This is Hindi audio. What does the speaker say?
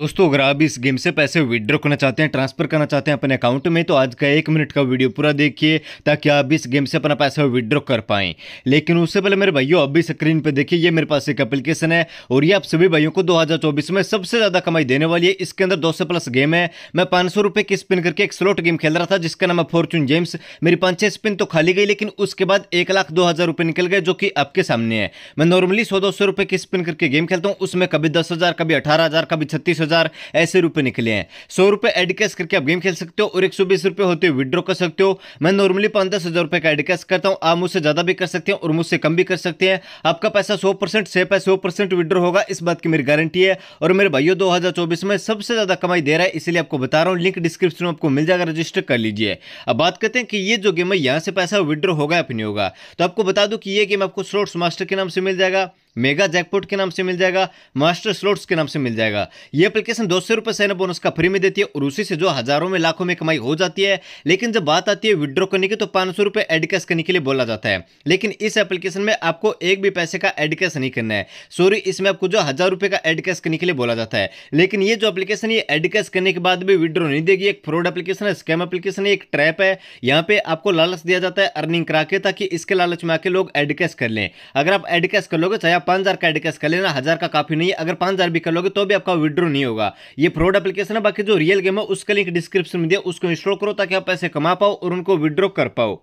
दोस्तों अगर आप इस गेम से पैसे विड्रॉ करना चाहते हैं ट्रांसफर करना चाहते हैं अपने अकाउंट में तो आज का एक मिनट का वीडियो पूरा देखिए ताकि आप इस गेम से अपना पैसा विड्रॉ कर पाएं लेकिन उससे पहले मेरे भाइयों अभी स्क्रीन पर देखिए ये मेरे पास एक एप्लीकेशन है और ये आप सभी भाइयों को 2024 में सबसे ज़्यादा कमाई देने वाली है इसके अंदर दो प्लस गेम है मैं पांच सौ की स्पिन करके एक स्लोट गेम खेल रहा था जिसका नाम है फॉर्चून जेम्स मेरी पांच छः स्पिन तो खाली गई लेकिन उसके बाद एक लाख दो हज़ार रुपये निकल गए जो कि आपके सामने है मैं नॉर्मली सौ दो सौ रुपये की स्पिन करके गेम खेलता हूँ उसमें कभी दस हज़ार कभी अठारह हज़ार कभी छत्तीस हजार ऐसे रुपए निकले हैं सौ रुपए एडकेस करके आप गेम खेल सकते हो और एक सौ बीस रुपए होते हुए विड्रॉ कर सकते हो मैं नॉर्मली पाँच दस हजार रुपए का एडकेस करता हूं आप मुझसे ज्यादा भी कर सकते हैं और मुझसे कम भी कर सकते हैं आपका पैसा सौ परसेंट सेफ है सौ परसेंट विड्रॉ होगा इस बात की मेरी गारंटी है और मेरे भाइयों दो हजार चौबीस में सबसे ज्यादा कमाई दे रहा है इसलिए आपको बता रहा हूँ लिंक डिस्क्रिप्शन में आपको मिल जाएगा रजिस्टर कर लीजिए अब बात करते हैं कि ये जो गेम है यहाँ से पैसा विड्रॉ होगा या नहीं होगा तो आपको बता दू कि ये गेम आपको स्लोट्स मास्टर के नाम से मिल जाएगा मेगा जैकपोर्ट के नाम से मिल जाएगा मास्टर स्लोट्स के नाम से मिल जाएगा ये एप्लीकेशन दो सौ रुपये साइन बोनस का फ्री में देती है और उसी से जो हजारों में लाखों में कमाई हो जाती है लेकिन जब बात आती है विड्रो करने की तो पाँच सौ रुपये एड कैश करने के लिए बोला जाता है लेकिन इस एप्लीकेशन में आपको एक भी पैसे का एड कैश नहीं करना है सॉरी इसमें आपको जो हज़ार रुपये का एड कैश करने के लिए बोला जाता है लेकिन ये जो एप्लीकेशन ये एड कैश करने के बाद भी विड्रो नहीं देगी एक फ्रॉड एप्लीकेशन है स्कैम एप्लीकेशन है एक ट्रैप है यहाँ पे आपको लालच दिया जाता है अर्निंग करा के ताकि इसके लालच में आके लोग एड कैश कर लें अगर आप एड कैश कर लोगे चाहे आप पाँच हज़ार का एड कर लेना हज़ार का काफ़ी नहीं है अगर पाँच हज़ार भी कर लोगे तो भी आपका विद्रो नहीं होगा ये फ्रॉड एप्लीकेशन है बाकी जो रियल गेम है उसका लिंक डिस्क्रिप्शन में दिया उसको इंस्टॉल करो ताकि आप पैसे कमा पाओ और उनको विड्रॉ कर पाओ